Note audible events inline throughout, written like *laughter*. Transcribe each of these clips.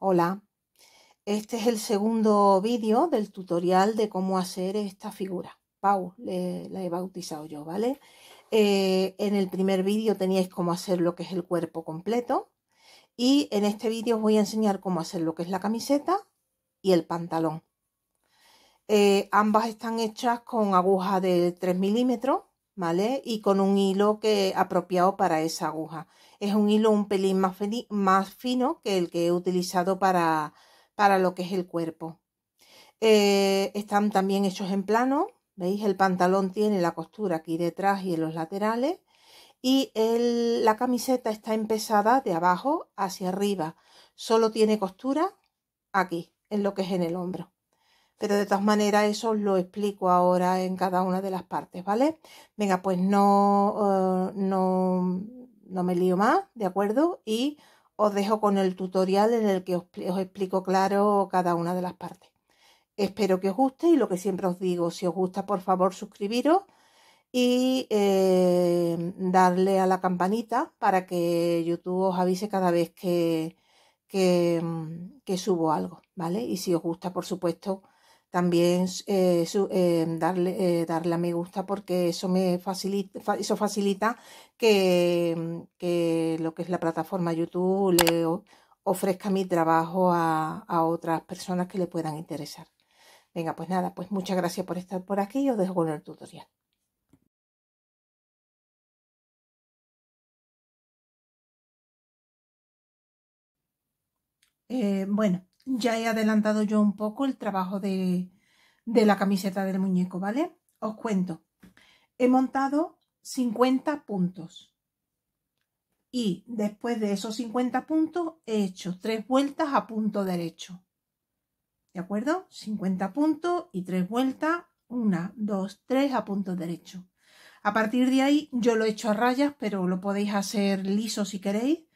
Hola, este es el segundo vídeo del tutorial de cómo hacer esta figura. Pau, la he bautizado yo, ¿vale? Eh, en el primer vídeo teníais cómo hacer lo que es el cuerpo completo y en este vídeo os voy a enseñar cómo hacer lo que es la camiseta y el pantalón. Eh, ambas están hechas con aguja de 3 milímetros y con un hilo que apropiado para esa aguja. Es un hilo un pelín más, más fino que el que he utilizado para, para lo que es el cuerpo. Eh, están también hechos en plano, ¿veis? El pantalón tiene la costura aquí detrás y en los laterales. Y la camiseta está empezada de abajo hacia arriba. Solo tiene costura aquí, en lo que es en el hombro pero de todas maneras eso os lo explico ahora en cada una de las partes, ¿vale? Venga, pues no, eh, no, no me lío más, ¿de acuerdo? Y os dejo con el tutorial en el que os, explico claro cada una de las partes. Espero que os guste y lo que siempre os digo, si os gusta por favor suscribiros y eh, darle a la campanita para que YouTube os avise cada vez que, que, subo algo, ¿vale? Y si os gusta, por supuesto, también eh, eh, darle, eh, darle a me gusta porque eso me facilita, eso facilita que, mm, que, lo que es la plataforma YouTube le ofrezca mi trabajo a, a, otras personas que le puedan interesar. Venga, pues nada, pues muchas gracias por estar por aquí y os dejo con el tutorial. bueno, ya he adelantado yo un poco el trabajo de, de la camiseta del muñeco, ¿vale? Os cuento. He montado 50 puntos. Y después de esos 50 puntos he hecho tres vueltas a punto derecho. ¿De acuerdo? 50 puntos y tres vueltas. Una, dos, tres a punto derecho. A partir de ahí yo lo he hecho a rayas, pero lo podéis hacer liso si queréis.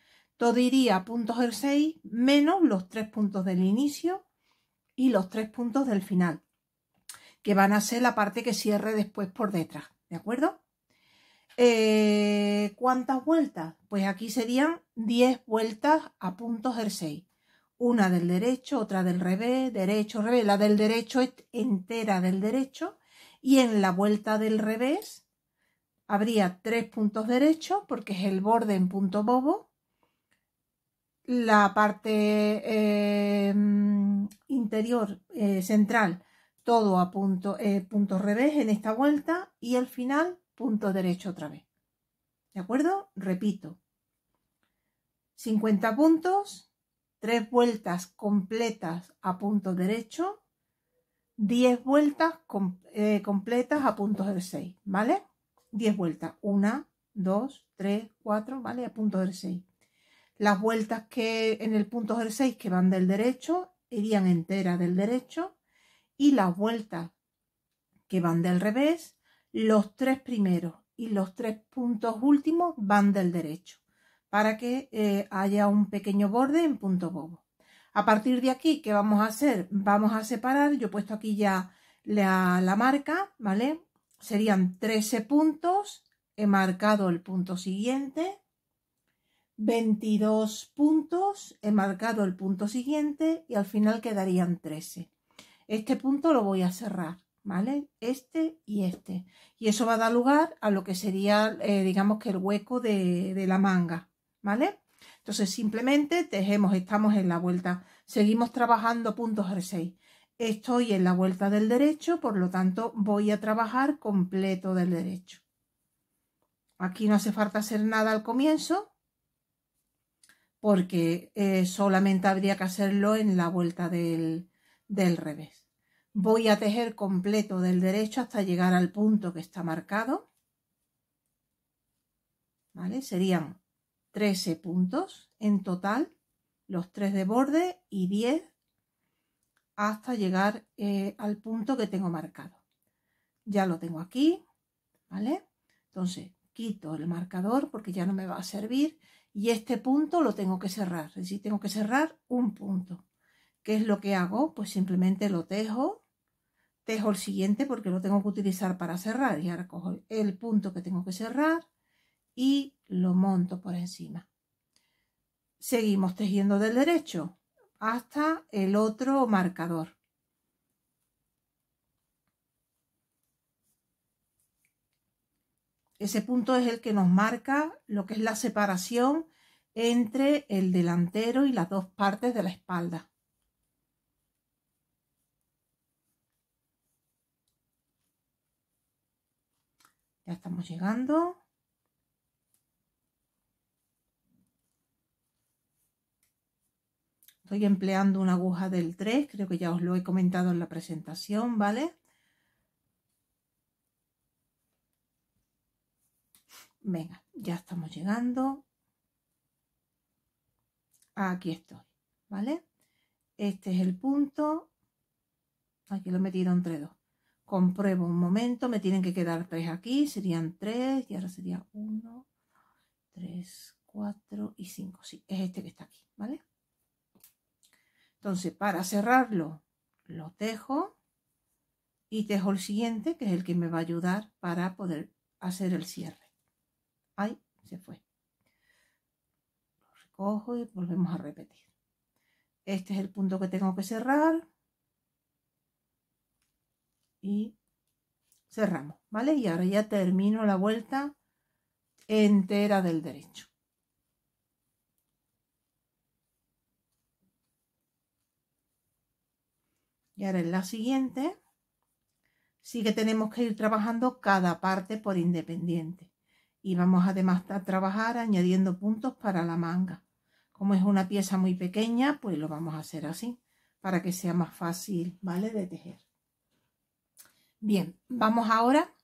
Todo iría puntos del 6 menos los tres puntos del inicio y los tres puntos del final, que van a ser la parte que cierre después por detrás, ¿de acuerdo? Eh, ¿Cuántas vueltas? Pues aquí serían 10 vueltas a puntos 6, Una del derecho, otra del revés, derecho, revés. La del derecho es entera del derecho. Y en la vuelta del revés habría tres puntos derechos, porque es el borde en punto bobo la parte eh, interior eh, central todo a punto, eh, punto, revés en esta vuelta y el final punto derecho otra vez. ¿De acuerdo? Repito. 50 puntos, 3 vueltas completas a punto derecho, 10 vueltas completas a punto del 6, ¿vale? 10 vueltas, 1, 2, 3, 4, ¿vale? A punto del 6. Las vueltas que en el punto 6 que van del derecho irían enteras del derecho y las vueltas que van del revés, los tres primeros y los tres puntos últimos van del derecho para que eh, haya un pequeño borde en punto bobo. A partir de aquí, ¿qué vamos a hacer? Vamos a separar, yo he puesto aquí ya la, la marca, ¿vale? Serían 13 puntos, he marcado el punto siguiente, 22 puntos, he marcado el punto siguiente y al final quedarían 13. Este punto lo voy a cerrar, ¿vale? Este y este. Y eso va a dar lugar a lo que sería, eh, digamos que el hueco de, la manga, ¿vale? Entonces simplemente tejemos, estamos en la vuelta, seguimos trabajando puntos 6 Estoy en la vuelta del derecho, por lo tanto voy a trabajar completo del derecho. Aquí no hace falta hacer nada al comienzo, porque eh, solamente habría que hacerlo en la vuelta del, revés. Voy a tejer completo del derecho hasta llegar al punto que está marcado. Serían 13 puntos en total, los 3 de borde y 10 hasta llegar eh, al punto que tengo marcado. Ya lo tengo aquí, ¿vale? Entonces, quito el marcador porque ya no me va a servir y este punto lo tengo que cerrar. Es decir, tengo que cerrar un punto. ¿Qué es lo que hago? Pues simplemente lo tejo, tejo el siguiente porque lo tengo que utilizar para cerrar y ahora cojo el punto que tengo que cerrar y lo monto por encima. Seguimos tejiendo del derecho hasta el otro marcador. Ese punto es el que nos marca lo que es la separación entre el delantero y las dos partes de la espalda. Ya estamos llegando. Estoy empleando una aguja del 3, creo que ya os lo he comentado en la presentación, ¿vale? Venga, ya estamos llegando. Aquí estoy, ¿vale? Este es el punto. Aquí lo he metido entre dos. Compruebo un momento, me tienen que quedar tres aquí, serían tres, y ahora sería uno, tres, cuatro y cinco. Sí, es este que está aquí, ¿vale? Entonces, para cerrarlo, lo tejo y tejo el siguiente, que es el que me va a ayudar para poder hacer el cierre se fue. Lo recojo y volvemos a repetir. Este es el punto que tengo que cerrar. Y cerramos, ¿vale? Y ahora ya termino la vuelta entera del derecho. Y ahora en la siguiente sí que tenemos que ir trabajando cada parte por independiente y vamos además a trabajar añadiendo puntos para la manga. Como es una pieza muy pequeña, pues lo vamos a hacer así, para que sea más fácil, ¿vale? De tejer. Bien, vamos ahora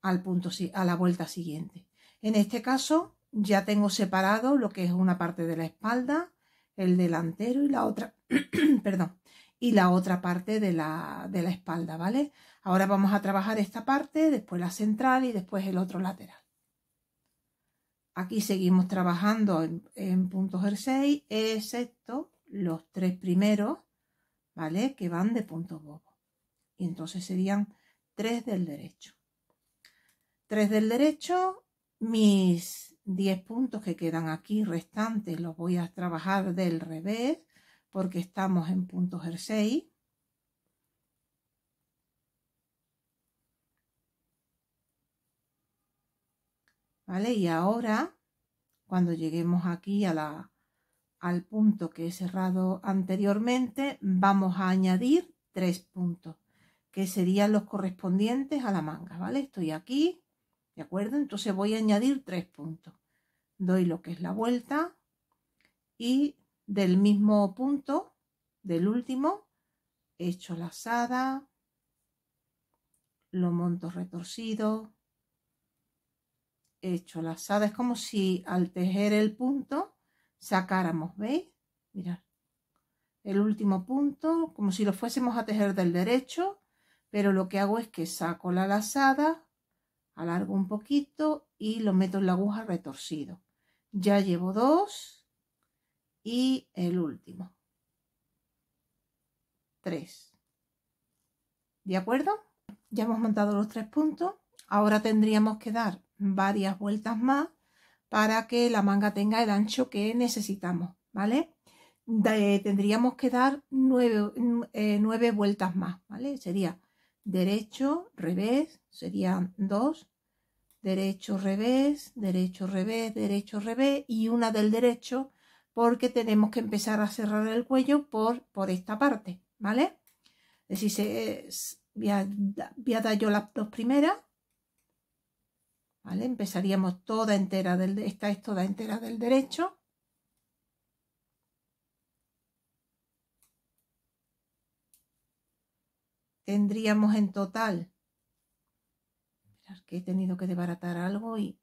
al punto, a la vuelta siguiente. En este caso ya tengo separado lo que es una parte de la espalda, el delantero y la otra, *clears throat* perdón, y la otra parte de la, de la espalda, ¿vale? Ahora vamos a trabajar esta parte, después la central y después el otro lateral. Aquí seguimos trabajando en, puntos jersey, excepto los tres primeros, ¿vale? Que van de punto bobo. Y entonces serían tres del derecho. Tres del derecho, mis diez puntos que quedan aquí restantes los voy a trabajar del revés porque estamos en puntos jersey Y ahora, cuando lleguemos aquí al punto que he cerrado anteriormente, vamos a añadir tres puntos, que serían los correspondientes a la manga, ¿vale? Estoy aquí, ¿de acuerdo? Entonces voy a añadir tres puntos. Doy lo que es la vuelta y del mismo punto, del último, la lazada, lo monto retorcido, hecho lazada. Es como si al tejer el punto sacáramos, ¿veis? Mirad, el último punto, como si lo fuésemos a tejer del derecho, pero lo que hago es que saco la lazada, alargo un poquito y lo meto en la aguja retorcido. Ya llevo dos y el último. Tres. ¿De acuerdo? Ya hemos montado los tres puntos. Ahora tendríamos que dar varias vueltas más para que la manga tenga el ancho que necesitamos, ¿vale? tendríamos que dar eh, nueve, vueltas más, ¿vale? Sería derecho, revés, serían dos, derecho, revés, derecho, revés, derecho, revés y una del derecho porque tenemos que empezar a cerrar el cuello por, por esta parte, ¿vale? Es se, es, voy, voy a dar yo las dos primeras ¿vale? Empezaríamos toda entera del, esta es toda entera del derecho. Tendríamos en total, que he tenido que desbaratar algo y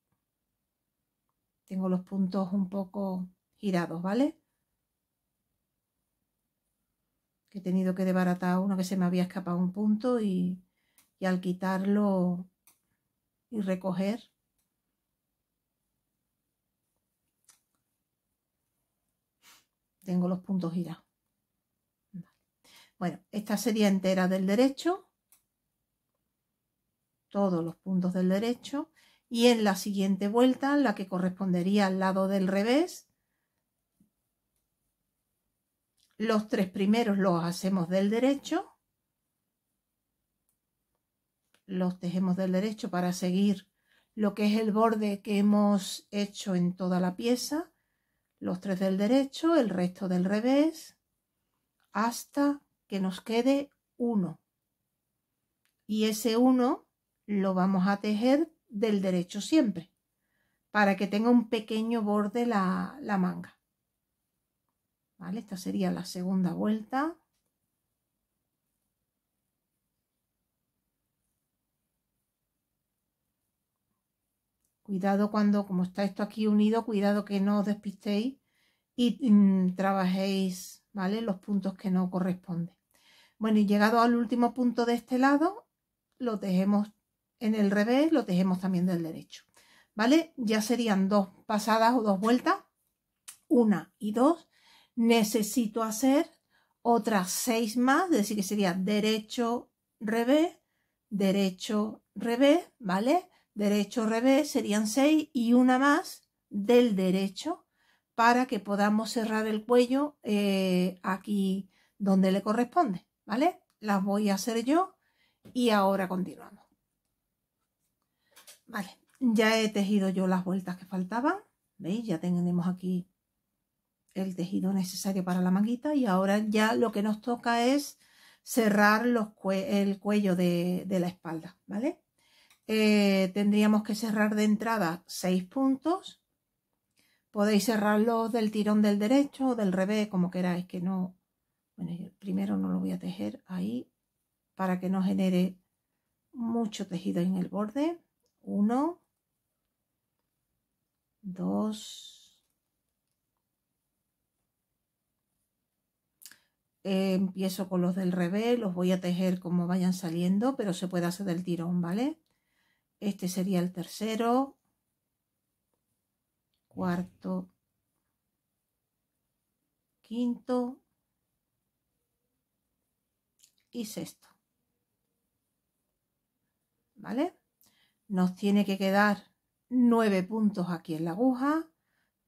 tengo los puntos un poco girados, ¿vale? Que he tenido que desbaratar uno que se me había escapado un punto y, y al quitarlo y recoger tengo los puntos girados. Bueno, esta sería entera del derecho, todos los puntos del derecho, y en la siguiente vuelta, la que correspondería al lado del revés, los tres primeros los hacemos del derecho, los tejemos del derecho para seguir lo que es el borde que hemos hecho en toda la pieza los tres del derecho, el resto del revés, hasta que nos quede uno. Y ese uno lo vamos a tejer del derecho siempre, para que tenga un pequeño borde la, la manga. ¿Vale? Esta sería la segunda vuelta. Cuidado cuando, como está esto aquí unido, cuidado que no os despistéis y mm, trabajéis, ¿vale? Los puntos que no corresponden. Bueno, y llegado al último punto de este lado, lo tejemos en el revés, lo tejemos también del derecho, ¿vale? Ya serían dos pasadas o dos vueltas, una y dos. Necesito hacer otras seis más, es decir, que sería derecho, revés, derecho, revés, ¿vale? derecho revés serían 6 y una más del derecho para que podamos cerrar el cuello eh, aquí donde le corresponde, ¿vale? Las voy a hacer yo y ahora continuamos. Vale, ya he tejido yo las vueltas que faltaban, ¿veis? Ya tenemos aquí el tejido necesario para la manguita y ahora ya lo que nos toca es cerrar el cuello de la espalda, ¿vale? Eh, tendríamos que cerrar de entrada 6 puntos. Podéis cerrarlos del tirón del derecho o del revés, como queráis, que no... Bueno, primero no lo voy a tejer ahí para que no genere mucho tejido en el borde. 1, 2, empiezo con los del revés, los voy a tejer como vayan saliendo, pero se puede hacer del tirón, ¿vale? Este sería el tercero, cuarto, quinto y sexto. ¿Vale? Nos tiene que quedar nueve puntos aquí en la aguja.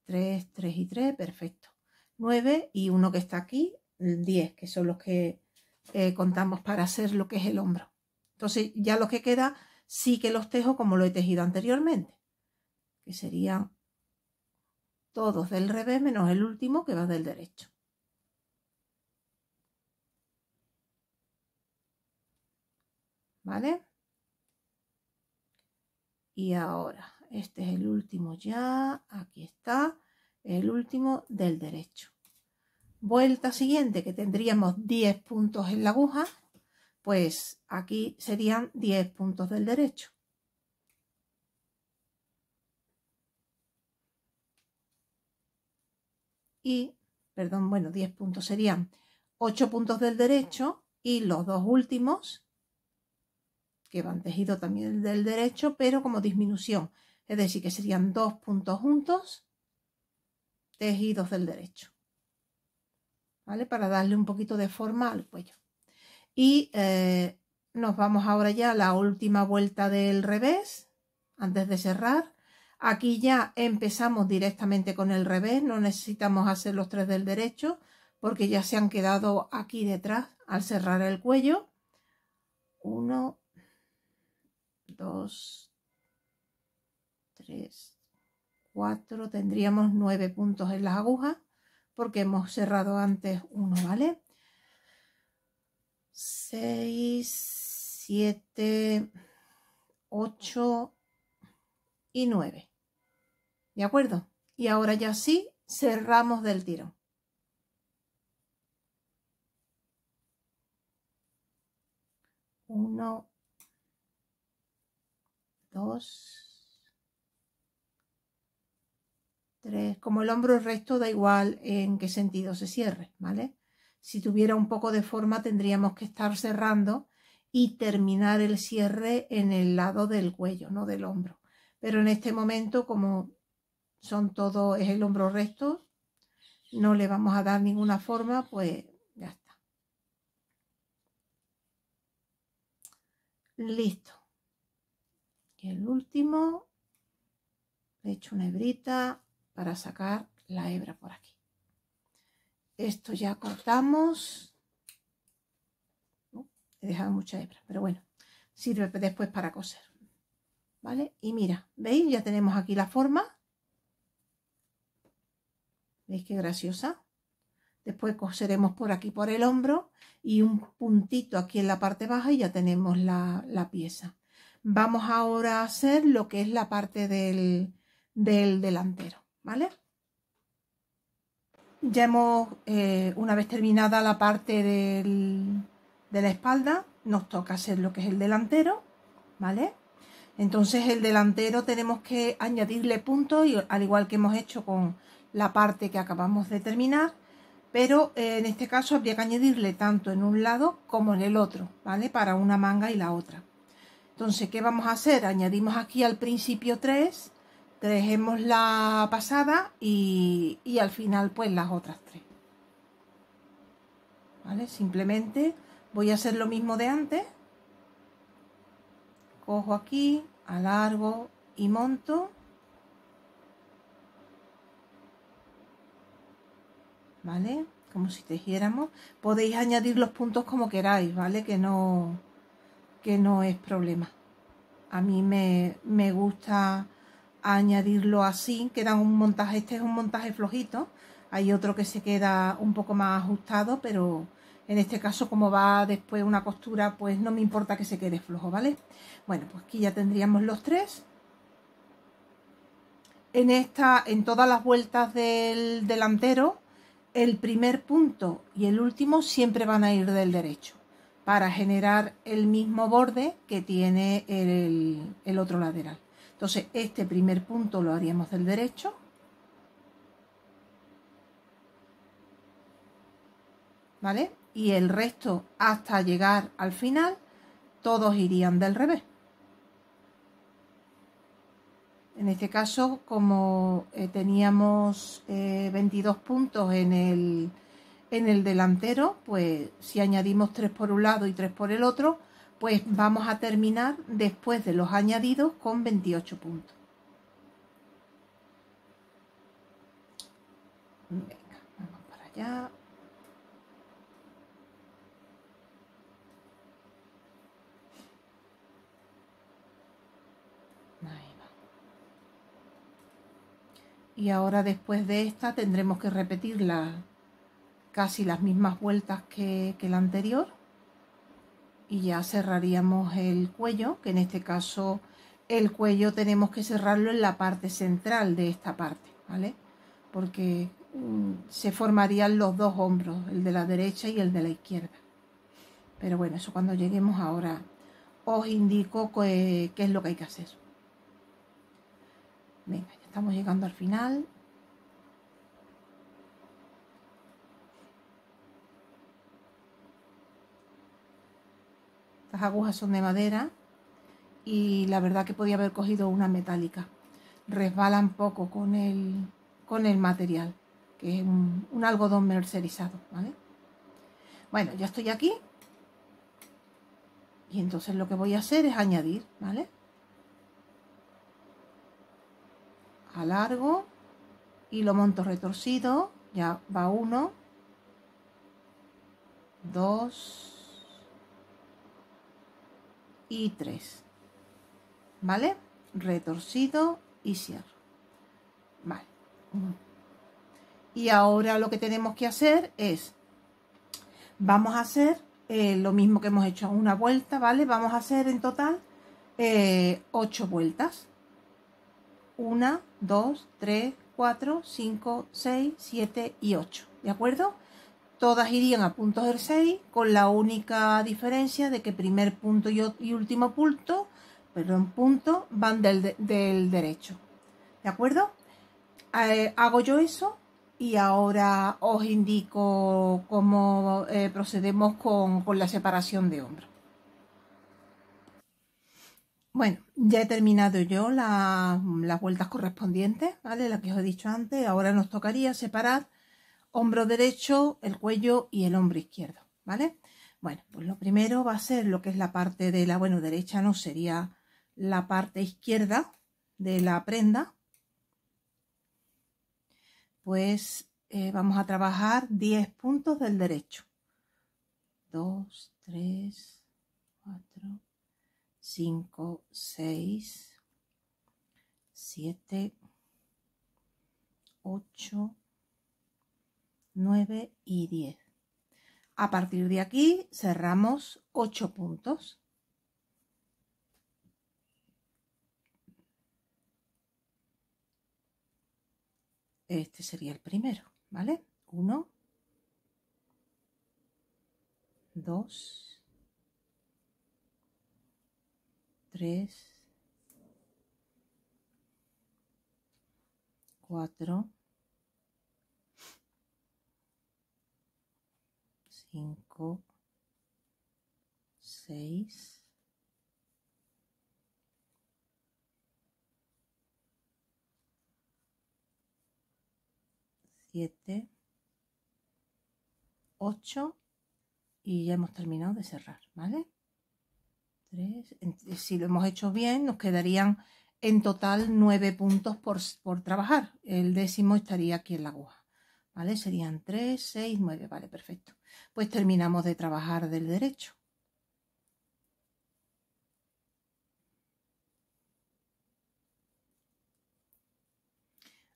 3, 3 y 3, perfecto. 9 y uno que está aquí, 10, que son los que eh, contamos para hacer lo que es el hombro. Entonces ya lo que queda sí que los tejo como lo he tejido anteriormente, que serían todos del revés menos el último que va del derecho. ¿Vale? Y ahora, este es el último ya, aquí está, el último del derecho. Vuelta siguiente que tendríamos 10 puntos en la aguja, pues aquí serían 10 puntos del derecho. Y, perdón, bueno, 10 puntos serían 8 puntos del derecho y los dos últimos, que van tejido también del derecho, pero como disminución. Es decir, que serían dos puntos juntos tejidos del derecho. ¿Vale? Para darle un poquito de forma al cuello. Y eh, nos vamos ahora ya a la última vuelta del revés, antes de cerrar. Aquí ya empezamos directamente con el revés, no necesitamos hacer los tres del derecho porque ya se han quedado aquí detrás al cerrar el cuello. Uno, dos, tres, cuatro, tendríamos nueve puntos en las agujas porque hemos cerrado antes uno, ¿vale? 6, 7, 8 y 9. ¿De acuerdo? Y ahora ya sí, cerramos del tiro Uno, dos, tres. Como el hombro recto da igual en qué sentido se cierre, ¿vale? Si tuviera un poco de forma tendríamos que estar cerrando y terminar el cierre en el lado del cuello, no del hombro. Pero en este momento, como son todo, es el hombro recto, no le vamos a dar ninguna forma, pues ya está. Listo. Y el último, le echo una hebrita para sacar la hebra por aquí. Esto ya cortamos. he dejado mucha hebra, pero bueno, sirve después para coser. ¿Vale? Y mira, ¿veis? Ya tenemos aquí la forma. ¿Veis qué graciosa? Después coseremos por aquí, por el hombro, y un puntito aquí en la parte baja y ya tenemos la, la pieza. Vamos ahora a hacer lo que es la parte del, del delantero, ¿vale? Ya hemos, eh, una vez terminada la parte de la espalda, nos toca hacer lo que es el delantero, ¿vale? Entonces el delantero tenemos que añadirle puntos, y, al igual que hemos hecho con la parte que acabamos de terminar, pero eh, en este caso habría que añadirle tanto en un lado como en el otro, ¿vale? Para una manga y la otra. Entonces, ¿qué vamos a hacer? Añadimos aquí al principio 3 dejemos la pasada y, al final pues las otras tres. ¿Vale? Simplemente voy a hacer lo mismo de antes. Cojo aquí, alargo y monto. ¿Vale? Como si tejiéramos. Podéis añadir los puntos como queráis, ¿vale? Que no, que no es problema. A mí me, me gusta añadirlo así, queda un montaje, este es un montaje flojito, hay otro que se queda un poco más ajustado, pero en este caso como va después una costura, pues no me importa que se quede flojo, ¿vale? Bueno, pues aquí ya tendríamos los tres. En, esta, en todas las vueltas del delantero, el primer punto y el último siempre van a ir del derecho para generar el mismo borde que tiene el otro lateral. Entonces, este primer punto lo haríamos del derecho. ¿Vale? Y el resto hasta llegar al final, todos irían del revés. En este caso, como eh, teníamos 22 eh, puntos en el, en el delantero, pues si añadimos 3 por un lado y 3 por el otro, pues vamos a terminar después de los añadidos con 28 puntos. Venga, vamos para allá. Ahí va. Y ahora después de esta tendremos que repetir casi las mismas vueltas que, que la anterior y ya cerraríamos el cuello, que en este caso el cuello tenemos que cerrarlo en la parte central de esta parte, ¿vale? Porque mm, se formarían los dos hombros, el de la derecha y el de la izquierda. Pero bueno, eso cuando lleguemos ahora os indico qué, es lo que hay que hacer. Venga, ya estamos llegando al final. Estas agujas son de madera y la verdad que podía haber cogido una metálica. Resbalan poco con el, con el material, que es un, algodón mercerizado, ¿vale? Bueno, ya estoy aquí. Y entonces lo que voy a hacer es añadir, ¿vale? Alargo y lo monto retorcido. Ya va uno. Dos y 3. ¿Vale? Retorcido y cierro. Vale. Y ahora lo que tenemos que hacer es, vamos a hacer eh, lo mismo que hemos hecho una vuelta, ¿vale? Vamos a hacer en total eh, 8 vueltas. 1, 2, 3, 4, 5, 6, 7 y 8. ¿De acuerdo? Todas irían a puntos del 6, con la única diferencia de que primer punto y, último punto, perdón, punto, van del, derecho. ¿De acuerdo? Eh, hago yo eso y ahora os indico cómo eh, procedemos con, la separación de hombros. Bueno, ya he terminado yo las vueltas correspondientes, ¿vale? Las que os he dicho antes. Ahora nos tocaría separar hombro derecho, el cuello y el hombro izquierdo, ¿vale? Bueno, pues lo primero va a ser lo que es la parte de la, bueno, derecha no, sería la parte izquierda de la prenda. Pues eh, vamos a trabajar 10 puntos del derecho. 2, 3, 4, 5, 6, 7, 8, 9 y 10. A partir de aquí cerramos 8 puntos. Este sería el primero, ¿vale? 1, 2, 3, 4, 5, 6, 7, 8 y ya hemos terminado de cerrar, ¿vale? Eh, si lo hemos hecho bien, nos quedarían en total 9 puntos por, por trabajar. El décimo estaría aquí en la aguja. ¿Vale? Serían 3, 6, 9. Vale, perfecto. Pues terminamos de trabajar del derecho.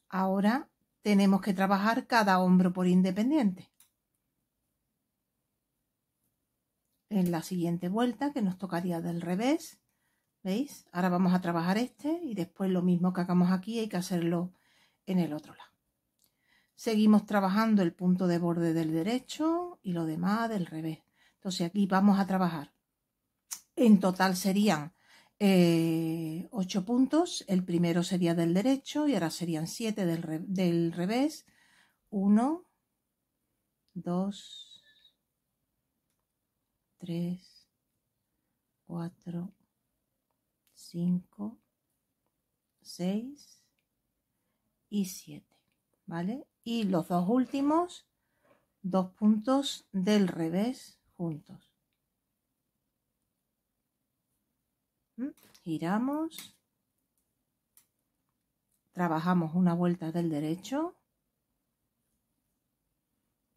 Ahora tenemos que trabajar cada hombro por independiente. En la siguiente vuelta, que nos tocaría del revés, ¿veis? Ahora vamos a trabajar este y después lo mismo que hagamos aquí hay que hacerlo en el otro lado. Seguimos trabajando el punto de borde del derecho y lo demás del revés. Entonces aquí vamos a trabajar. En total serían eh, ocho puntos. El primero sería del derecho y ahora serían siete del, revés. Uno, dos, tres, cuatro, cinco, seis y siete. ¿Vale? y los dos últimos dos puntos del revés juntos. ¿Mm? Giramos. Trabajamos una vuelta del derecho.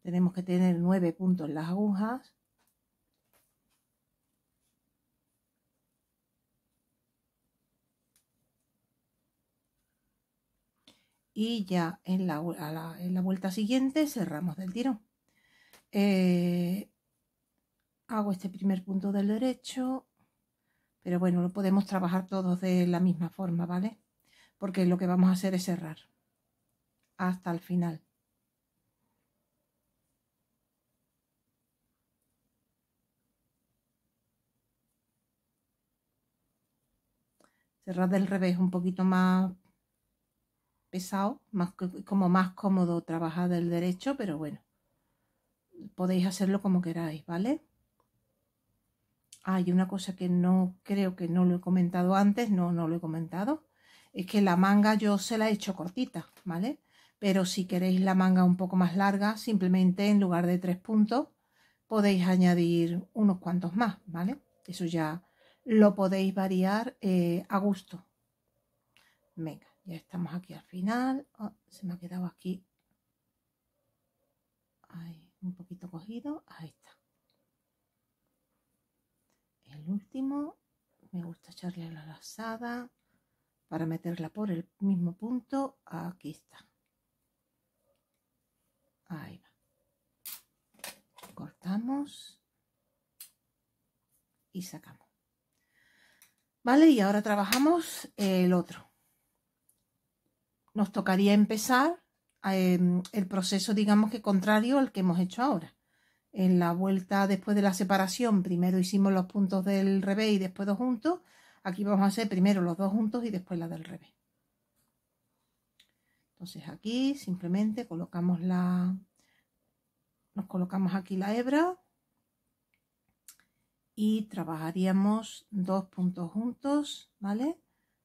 Tenemos que tener nueve puntos en las agujas. y ya en la, en la vuelta siguiente cerramos del tiro eh, hago este primer punto del derecho, pero bueno, lo podemos trabajar todos de la misma forma, ¿vale? Porque lo que vamos a hacer es cerrar hasta el final. cerrar del revés un poquito más pesado, más, como más cómodo trabajar del derecho, pero bueno, podéis hacerlo como queráis, ¿vale? Hay una cosa que no creo que no lo he comentado antes, no, no lo he comentado, es que la manga yo se la he hecho cortita, ¿vale? Pero si queréis la manga un poco más larga, simplemente en lugar de tres puntos, podéis añadir unos cuantos más, ¿vale? Eso ya lo podéis variar eh, a gusto. Venga ya estamos aquí al final ah, se me ha quedado aquí un poquito cogido ahí está el último me gusta echarle la lazada para meterla por el mismo punto aquí está ahí va cortamos y sacamos vale y ahora trabajamos el otro nos tocaría empezar em, el proceso, digamos que contrario al que hemos hecho ahora. En la vuelta después de la separación, primero hicimos los puntos del revés y después dos juntos. Aquí vamos a hacer primero los dos juntos y después la del revés. Entonces aquí simplemente colocamos la, nos colocamos aquí la hebra y trabajaríamos dos puntos juntos, ¿vale?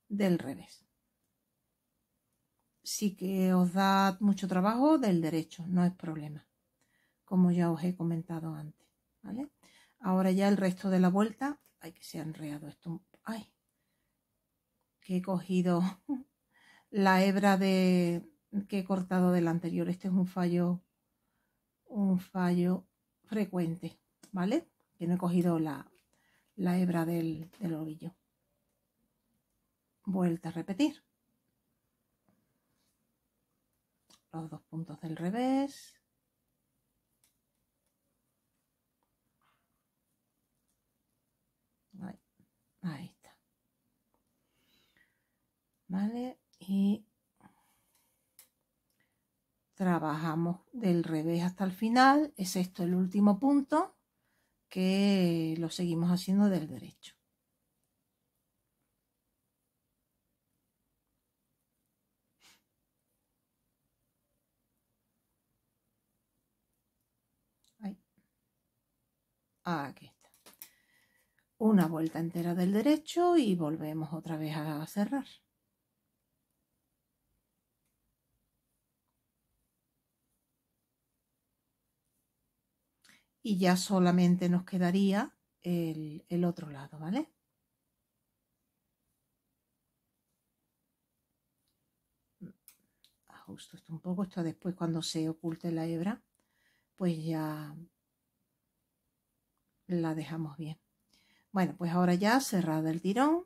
Del revés sí que os da mucho trabajo del derecho, no es problema, como ya os he comentado antes, ¿vale? Ahora ya el resto de la vuelta, hay que se ha enreado esto, ay, que he cogido *laughs* la hebra de que he cortado del anterior, este es un fallo, un fallo frecuente, ¿vale? Que no he cogido la, la hebra del, del ovillo. Vuelta a repetir. los dos puntos del revés. Ahí, está. ¿Vale? Y trabajamos del revés hasta el final. Es esto el último punto que lo seguimos haciendo del derecho. Ah, aquí está una vuelta entera del derecho y volvemos otra vez a cerrar y ya solamente nos quedaría el, el otro lado vale ajusto ah, esto un poco esto después cuando se oculte la hebra pues ya la dejamos bien. Bueno, pues ahora ya cerrado el tirón.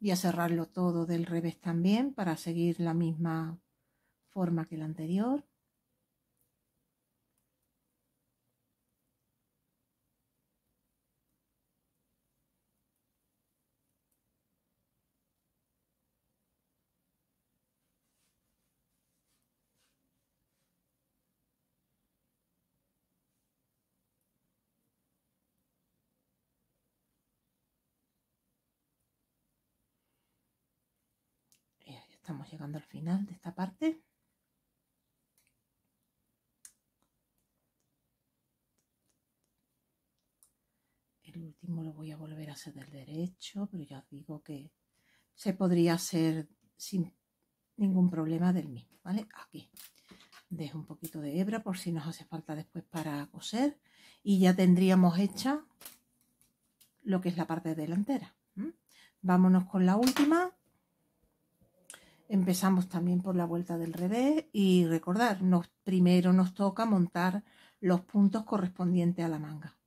Voy a cerrarlo todo del revés también para seguir la misma forma que la anterior. estamos llegando al final de esta parte. El último lo voy a volver a hacer del derecho, pero ya os digo que se podría hacer sin ningún problema del mismo, ¿vale? Aquí dejo un poquito de hebra por si nos hace falta después para coser y ya tendríamos hecha lo que es la parte delantera. Vámonos con la última Empezamos también por la vuelta del revés y recordar, nos, primero nos toca montar los puntos correspondientes a la manga,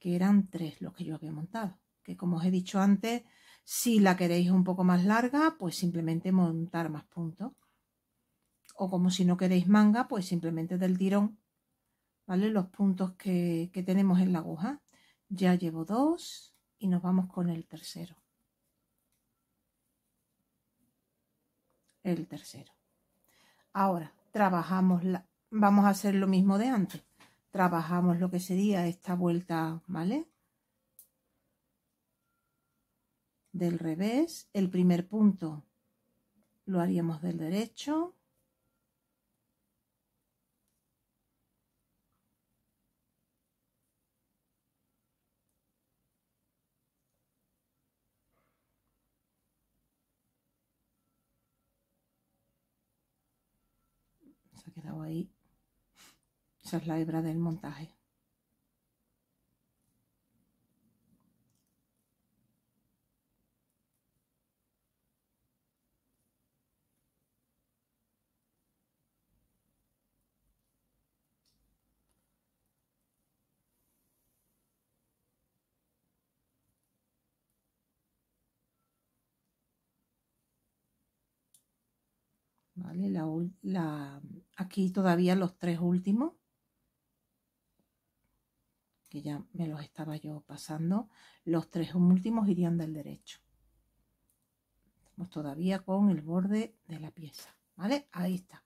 que eran tres los que yo había montado, que como os he dicho antes, si la queréis un poco más larga, pues simplemente montar más puntos. O como si no queréis manga, pues simplemente del tirón, ¿vale? Los puntos que, que tenemos en la aguja. Ya llevo dos y nos vamos con el tercero. el tercero. Ahora, trabajamos la, vamos a hacer lo mismo de antes. Trabajamos lo que sería esta vuelta, ¿vale? Del revés, el primer punto lo haríamos del derecho, quedado ahí. Esa es la hebra del montaje. ¿Vale? La, la, aquí todavía los tres últimos que ya me los estaba yo pasando los tres últimos irían del derecho estamos todavía con el borde de la pieza vale ahí está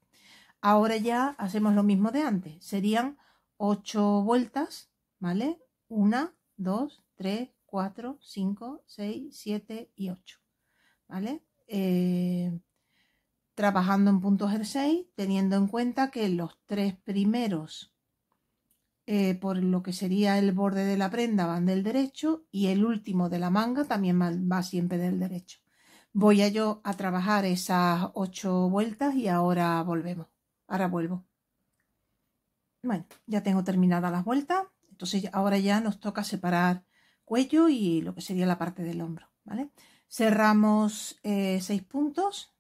ahora ya hacemos lo mismo de antes serían ocho vueltas vale una dos tres cuatro cinco seis siete y ocho vale eh, trabajando en puntos jersey, 6, teniendo en cuenta que los tres primeros eh, por lo que sería el borde de la prenda van del derecho y el último de la manga también va siempre del derecho. Voy a yo a trabajar esas ocho vueltas y ahora volvemos. Ahora vuelvo. Bueno, ya tengo terminadas las vueltas. Entonces ahora ya nos toca separar cuello y lo que sería la parte del hombro. ¿vale? Cerramos eh, seis puntos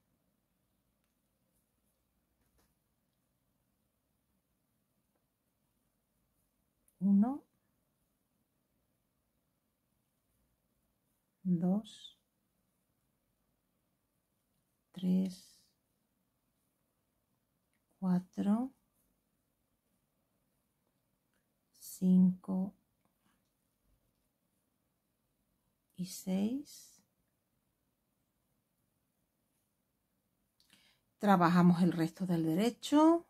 1, 2, 3, 4, 5 y 6. Trabajamos el resto del derecho.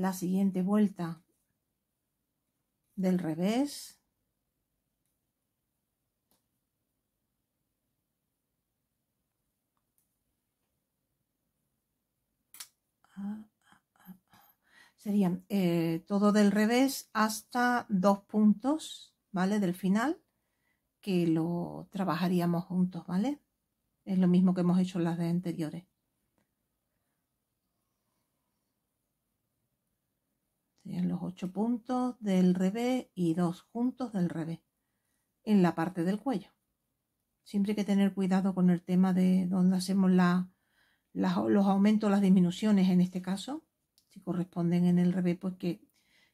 la siguiente vuelta del revés serían eh, todo del revés hasta dos puntos, ¿vale? Del final, que lo trabajaríamos juntos, ¿vale? Es lo mismo que hemos hecho las de anteriores. en los ocho puntos del revés y dos juntos del revés en la parte del cuello. Siempre hay que tener cuidado con el tema de dónde hacemos la, los aumentos, las disminuciones en este caso. Si corresponden en el revés, porque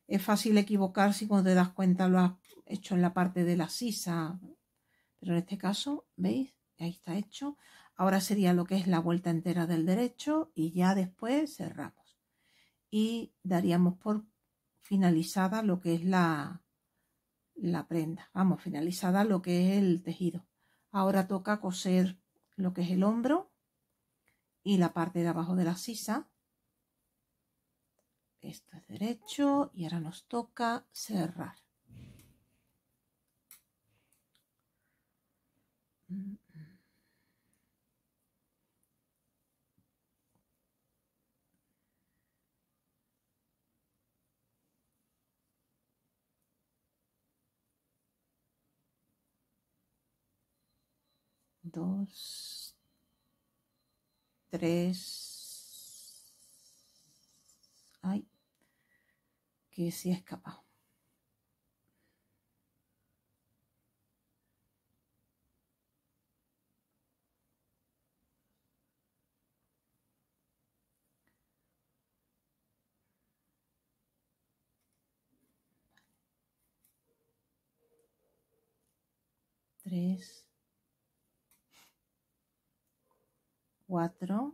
es fácil equivocarse si cuando te das cuenta lo has hecho en la parte de la sisa. Pero en este caso, ¿veis? Ahí está hecho. Ahora sería lo que es la vuelta entera del derecho y ya después cerramos. Y daríamos por finalizada lo que es la, la prenda, vamos, finalizada lo que es el tejido. Ahora toca coser lo que es el hombro y la parte de abajo de la sisa. Esto es derecho y ahora nos toca cerrar. dos, tres. Ay, que se ha escapado. Tres. 4, 5,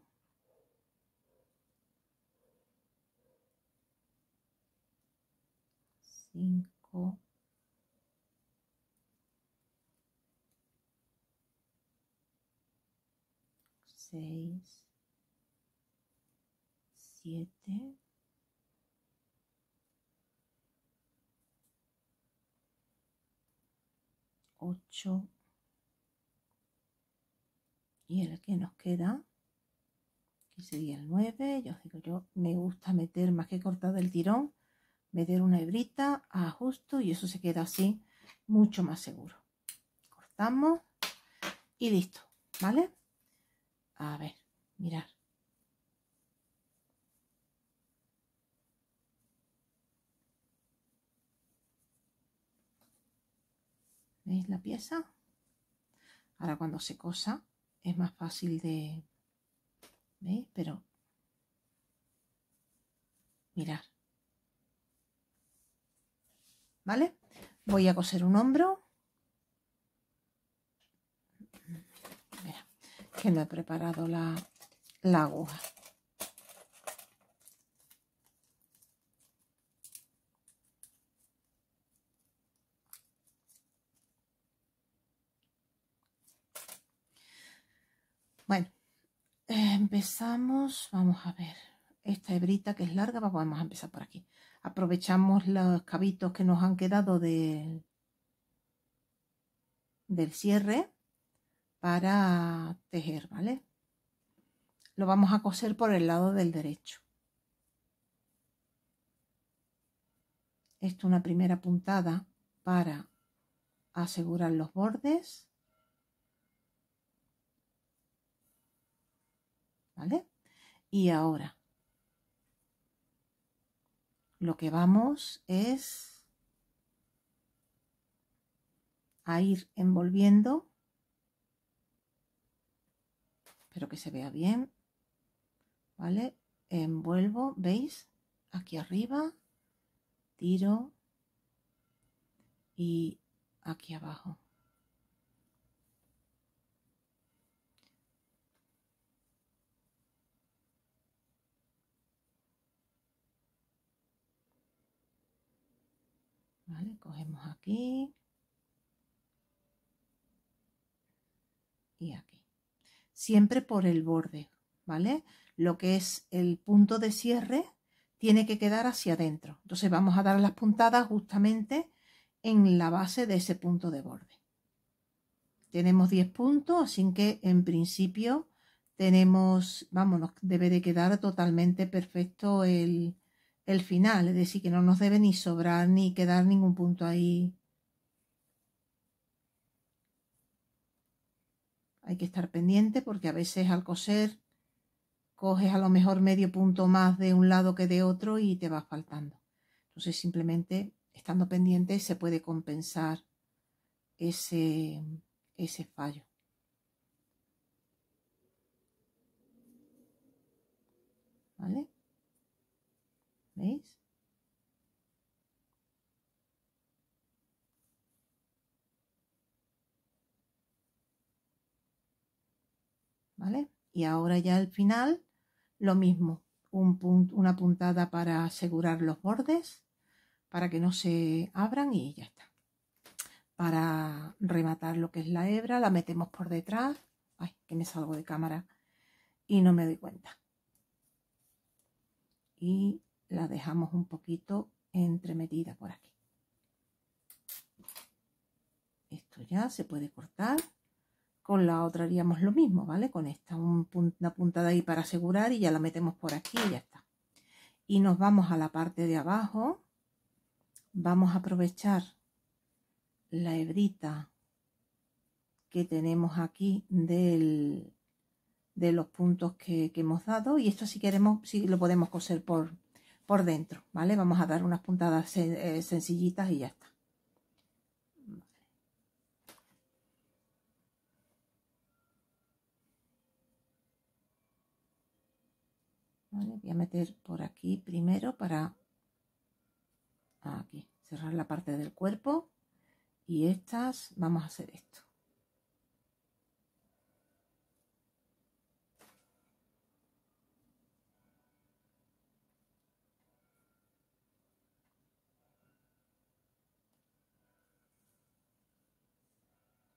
6, 7, 8, y el que nos queda que sería el 9 yo digo yo me gusta meter más que cortar el tirón meter una hebrita ajusto y eso se queda así mucho más seguro cortamos y listo vale a ver mirar ¿Veis la pieza? Ahora cuando se cosa, es más fácil de... ¿Veis? Pero... Mirar. ¿Vale? Voy a coser un hombro. que no he preparado la, la aguja. Empezamos, vamos a ver, esta hebrita que es larga, vamos a empezar por aquí. Aprovechamos los cabitos que nos han quedado del, del cierre para tejer, ¿vale? Lo vamos a coser por el lado del derecho. Esto una primera puntada para asegurar los bordes. Y ahora, lo que vamos es a ir envolviendo, espero que se vea bien, ¿vale? Envuelvo, ¿veis? Aquí arriba, tiro y aquí abajo. Cogemos aquí y aquí. Siempre por el borde, ¿vale? Lo que es el punto de cierre tiene que quedar hacia adentro. Entonces vamos a dar las puntadas justamente en la base de ese punto de borde. Tenemos 10 puntos, así que en principio tenemos, vamos, debe de quedar totalmente perfecto el, el final, es decir, que no nos debe ni sobrar ni quedar ningún punto ahí. Hay que estar pendiente porque a veces al coser coges a lo mejor medio punto más de un lado que de otro y te vas faltando. Entonces simplemente estando pendiente se puede compensar ese, ese fallo. ¿Vale? ¿Veis? ¿Vale? Y ahora ya al final, lo mismo, un una puntada para asegurar los bordes, para que no se abran y ya está. Para rematar lo que es la hebra, la metemos por detrás. Ay, que me salgo de cámara y no me doy cuenta. Y la dejamos un poquito entremetida por aquí. Esto ya se puede cortar. Con la otra haríamos lo mismo, ¿vale? Con esta una puntada ahí para asegurar y ya la metemos por aquí y ya está. Y nos vamos a la parte de abajo. Vamos a aprovechar la hebrita que tenemos aquí del, de los puntos que, que, hemos dado y esto si queremos si lo podemos coser por por dentro, ¿vale? Vamos a dar unas puntadas eh, sencillitas y ya está. voy a meter por aquí primero para aquí, cerrar la parte del cuerpo y estas vamos a hacer esto.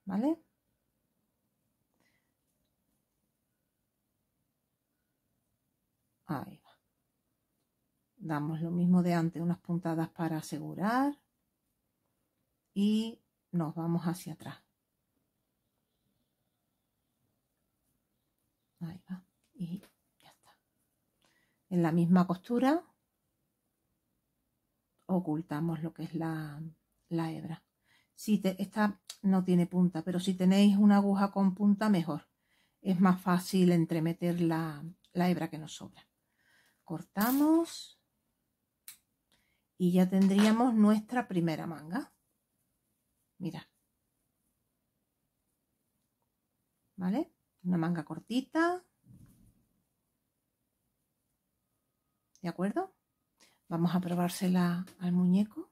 ¿Vale? Ahí va. Damos lo mismo de antes, unas puntadas para asegurar. Y nos vamos hacia atrás. Ahí va. Y ya está. En la misma costura ocultamos lo que es la, la hebra. Si esta no tiene punta, pero si tenéis una aguja con punta, mejor. Es más fácil entremeter la, la hebra que nos sobra. Cortamos y ya tendríamos nuestra primera manga. Mira. ¿Vale? Una manga cortita. ¿De acuerdo? Vamos a probársela al muñeco.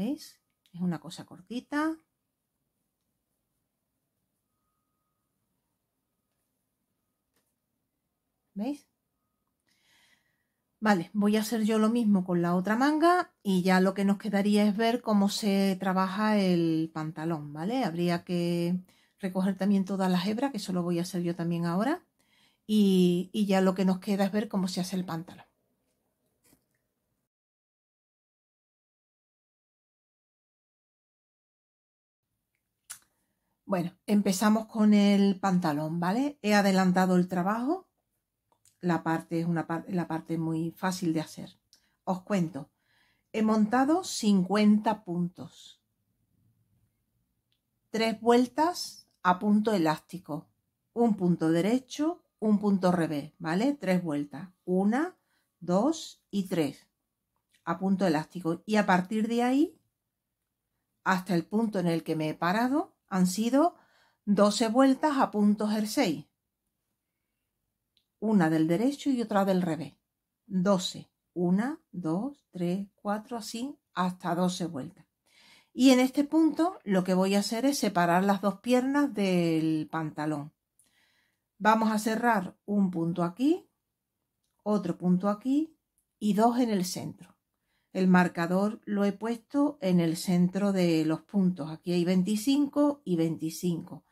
¿Veis? Es una cosa cortita. ¿Veis? Vale, voy a hacer yo lo mismo con la otra manga y ya lo que nos quedaría es ver cómo se trabaja el pantalón, ¿vale? Habría que recoger también todas las hebras, que eso lo voy a hacer yo también ahora, y, y ya lo que nos queda es ver cómo se hace el pantalón. Bueno, empezamos con el pantalón, ¿vale? He adelantado el trabajo. La parte es una la parte muy fácil de hacer. Os cuento. He montado 50 puntos. Tres vueltas a punto elástico. Un punto derecho, un punto revés, ¿vale? Tres vueltas. Una, dos y tres. A punto elástico. Y a partir de ahí, hasta el punto en el que me he parado, han sido 12 vueltas a punto jersey. Una del derecho y otra del revés. 12. 1, 2, 3, 4, así hasta 12 vueltas. Y en este punto lo que voy a hacer es separar las dos piernas del pantalón. Vamos a cerrar un punto aquí, otro punto aquí y dos en el centro. El marcador lo he puesto en el centro de los puntos. Aquí hay 25 y 25.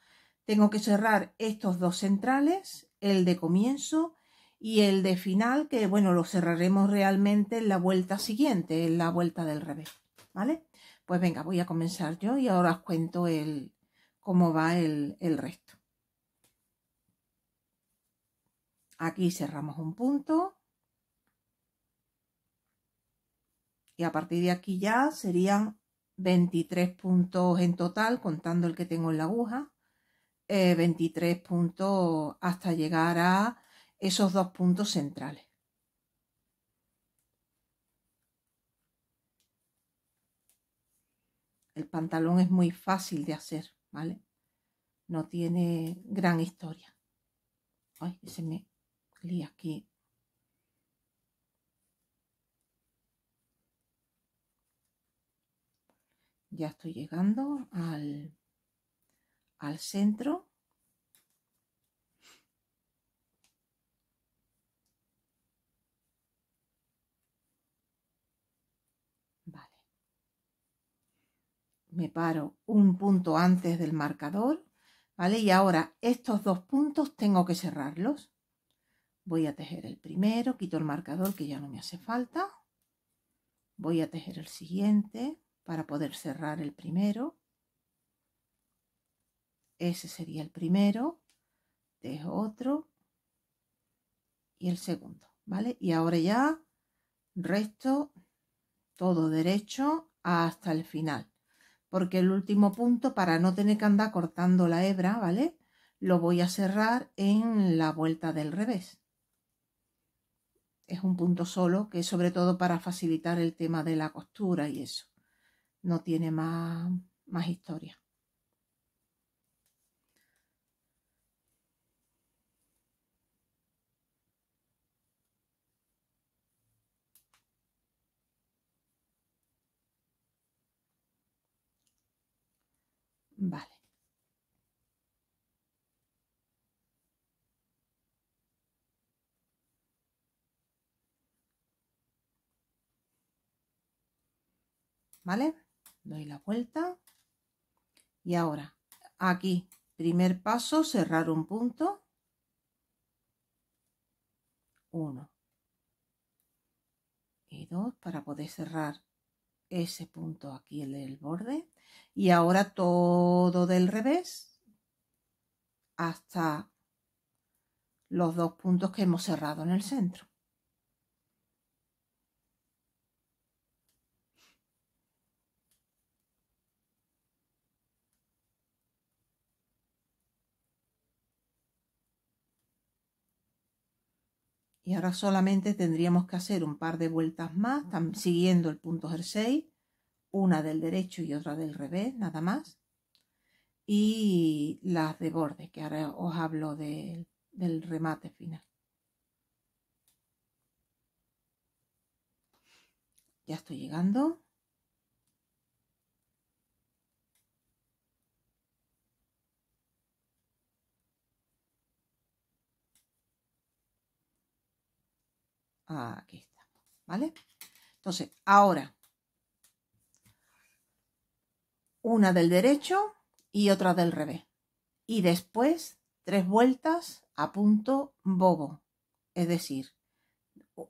Tengo que cerrar estos dos centrales, el de comienzo y el de final, que bueno, lo cerraremos realmente en la vuelta siguiente, en la vuelta del revés, ¿vale? Pues venga, voy a comenzar yo y ahora os cuento el, cómo va el resto. Aquí cerramos un punto, y a partir de aquí ya serían 23 puntos en total, contando el que tengo en la aguja, 23 eh, puntos hasta llegar a esos dos puntos centrales. El pantalón es muy fácil de hacer, ¿vale? No tiene gran historia. Ay, se me aquí ya estoy llegando al, al centro. Vale. Me paro un punto antes del marcador, ¿vale? Y ahora estos dos puntos tengo que cerrarlos. Voy a tejer el primero, quito el marcador que ya no me hace falta. Voy a tejer el siguiente para poder cerrar el primero. Ese sería el primero, dejo otro y el segundo, ¿vale? Y ahora ya resto todo derecho hasta el final, porque el último punto, para no tener que andar cortando la hebra, ¿vale? Lo voy a cerrar en la vuelta del revés. Es un punto solo, que sobre todo para facilitar el tema de la costura y eso no tiene más, más historia. Vale. ¿Vale? doy la vuelta y ahora aquí primer paso cerrar un punto uno y dos para poder cerrar ese punto aquí el del borde y ahora todo del revés hasta los dos puntos que hemos cerrado en el centro y ahora solamente tendríamos que hacer un par de vueltas más siguiendo el punto jersey una del derecho y otra del revés nada más y las de borde que ahora os hablo del remate final ya estoy llegando Ah, aquí está, ¿vale? Entonces, ahora, una del derecho y otra del revés. Y después, tres vueltas a punto bobo. Es decir,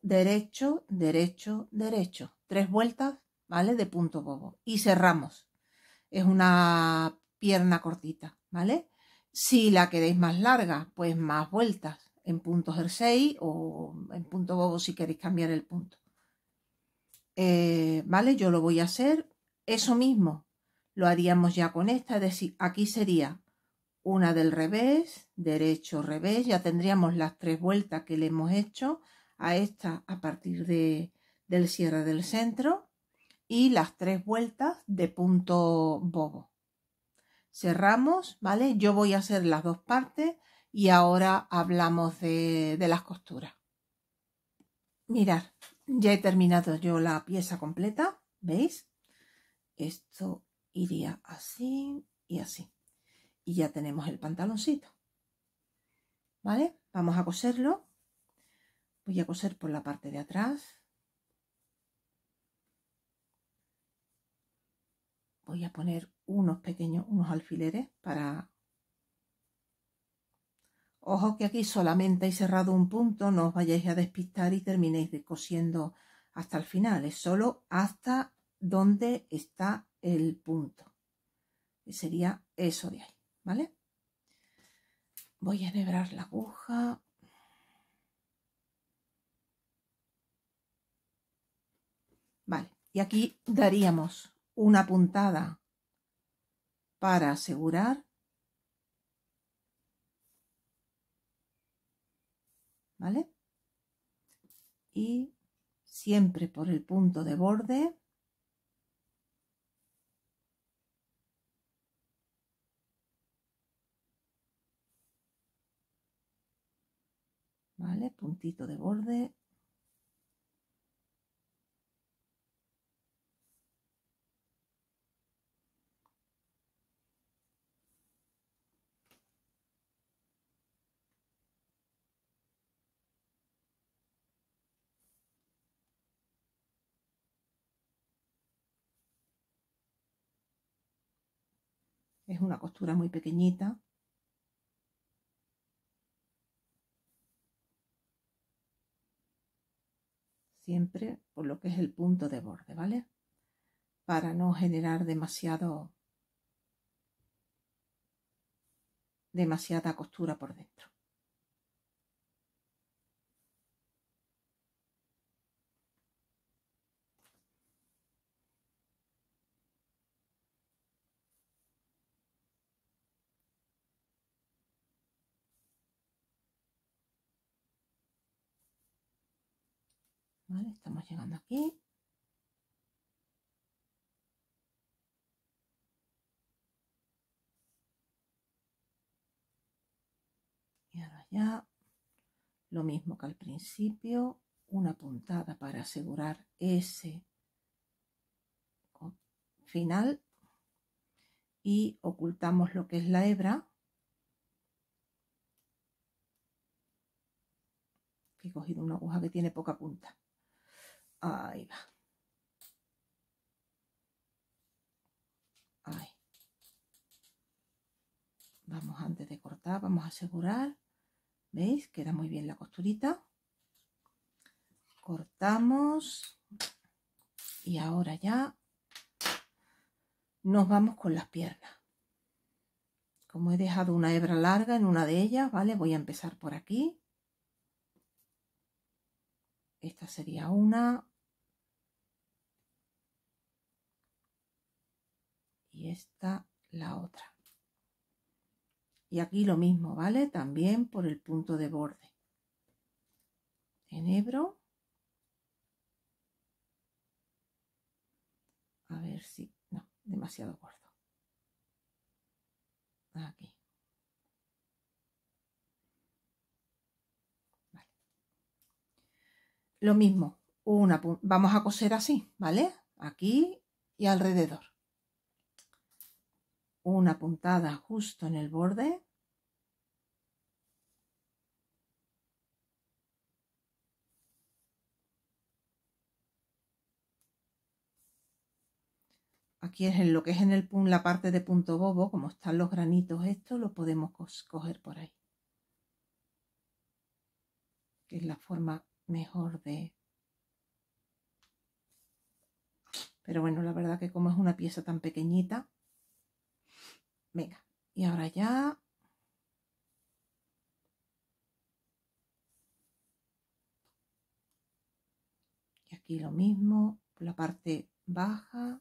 derecho, derecho, derecho. Tres vueltas, ¿vale? De punto bobo. Y cerramos. Es una pierna cortita, ¿vale? Si la queréis más larga, pues más vueltas en punto jersey o en punto bobo si queréis cambiar el punto. Eh, ¿Vale? Yo lo voy a hacer. Eso mismo lo haríamos ya con esta, es decir, aquí sería una del revés, derecho, revés, ya tendríamos las tres vueltas que le hemos hecho a esta a partir de, del cierre del centro y las tres vueltas de punto bobo. Cerramos, ¿vale? Yo voy a hacer las dos partes y ahora hablamos de, las costuras. Mirad, ya he terminado yo la pieza completa, ¿veis? Esto iría así y así. Y ya tenemos el pantaloncito. ¿Vale? Vamos a coserlo. Voy a coser por la parte de atrás. Voy a poner unos pequeños, unos alfileres para Ojo que aquí solamente hay cerrado un punto, no os vayáis a despistar y terminéis cosiendo hasta el final, es solo hasta donde está el punto. Que sería eso de ahí, ¿vale? Voy a enhebrar la aguja. Vale, y aquí daríamos una puntada para asegurar ¿vale? Y siempre por el punto de borde. ¿Vale? Puntito de borde una costura muy pequeñita siempre por lo que es el punto de borde vale para no generar demasiado demasiada costura por dentro estamos llegando aquí. Y ahora ya lo mismo que al principio, una puntada para asegurar ese final y ocultamos lo que es la hebra he cogido una aguja que tiene poca punta Ahí va. Ahí. Vamos antes de cortar, vamos a asegurar. ¿Veis? Queda muy bien la costurita. Cortamos. Y ahora ya nos vamos con las piernas. Como he dejado una hebra larga en una de ellas, ¿vale? Voy a empezar por aquí. Esta sería una, y esta la otra. Y aquí lo mismo, ¿vale? También por el punto de borde. Enebro. A ver si... No, demasiado gordo. Aquí. Lo mismo, una, vamos a coser así, ¿vale? Aquí y alrededor una puntada justo en el borde aquí es en lo que es en el, la parte de punto bobo, como están los granitos esto, lo podemos coger por ahí. Que es la forma mejor de... Pero bueno, la verdad que como es una pieza tan pequeñita, Venga, y ahora ya Y aquí lo mismo, la parte baja.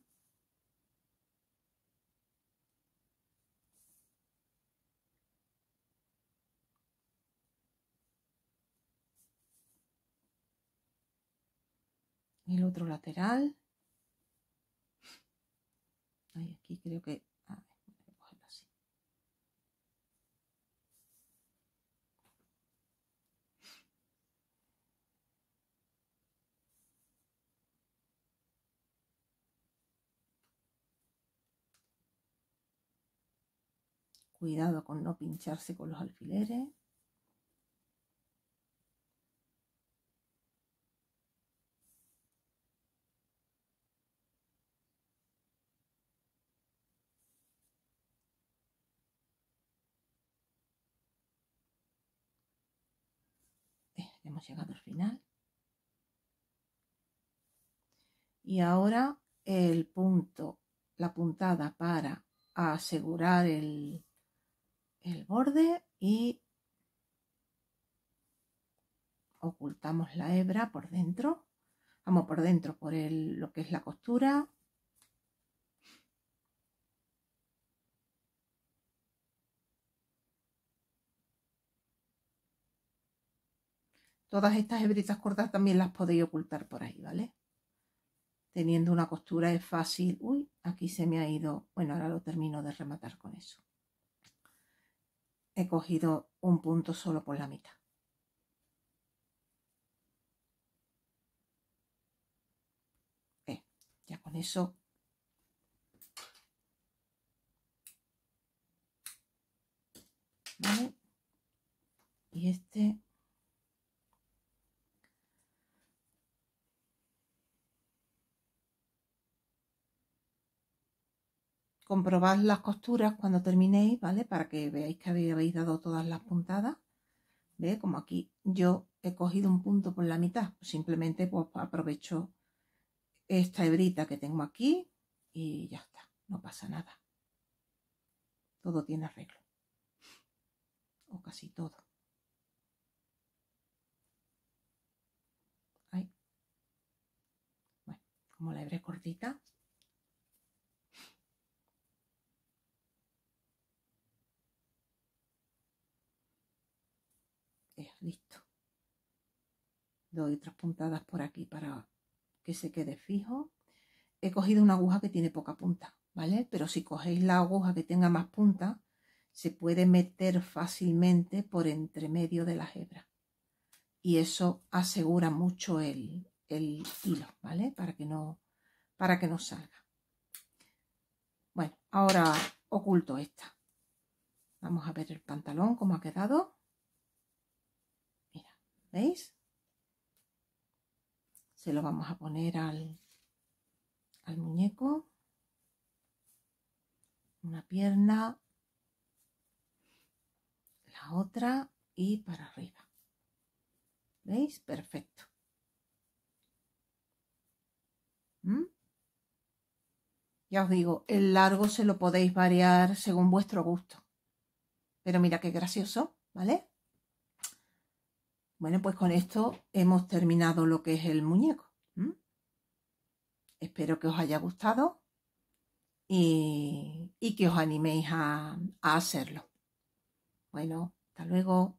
El otro lateral. aquí creo que Cuidado con no pincharse con los alfileres. Eh, hemos llegado al final. Y ahora el punto, la puntada para asegurar el, el borde y ocultamos la hebra por dentro vamos por dentro por lo que es la costura todas estas hebritas cortas también las podéis ocultar por ahí vale teniendo una costura es fácil uy aquí se me ha ido bueno ahora lo termino de rematar con eso he cogido un punto solo por la mitad. ya con eso y este Comprobar las costuras cuando terminéis, ¿vale? Para que veáis que habéis dado todas las puntadas. ¿Ve? Como aquí yo he cogido un punto por la mitad. Pues simplemente pues aprovecho esta hebrita que tengo aquí y ya está. No pasa nada. Todo tiene arreglo. O casi todo. Ahí. Bueno, como la hebre cortita, doy otras puntadas por aquí para que se quede fijo. He cogido una aguja que tiene poca punta, ¿vale? Pero si cogéis la aguja que tenga más punta, se puede meter fácilmente por entre medio de la hebra Y eso asegura mucho el, el hilo, ¿vale? Para que, no, para que no salga. Bueno, ahora oculto esta. Vamos a ver el pantalón, cómo ha quedado. Mira, ¿veis? se lo vamos a poner al, muñeco, una pierna, la otra y para arriba. ¿Veis? Perfecto. ¿Mm? Ya os digo, el largo se lo podéis variar según vuestro gusto. Pero mira qué gracioso, ¿vale? Bueno, pues con esto hemos terminado lo que es el muñeco. Espero que os haya gustado y, que os animéis a hacerlo. Bueno, hasta luego.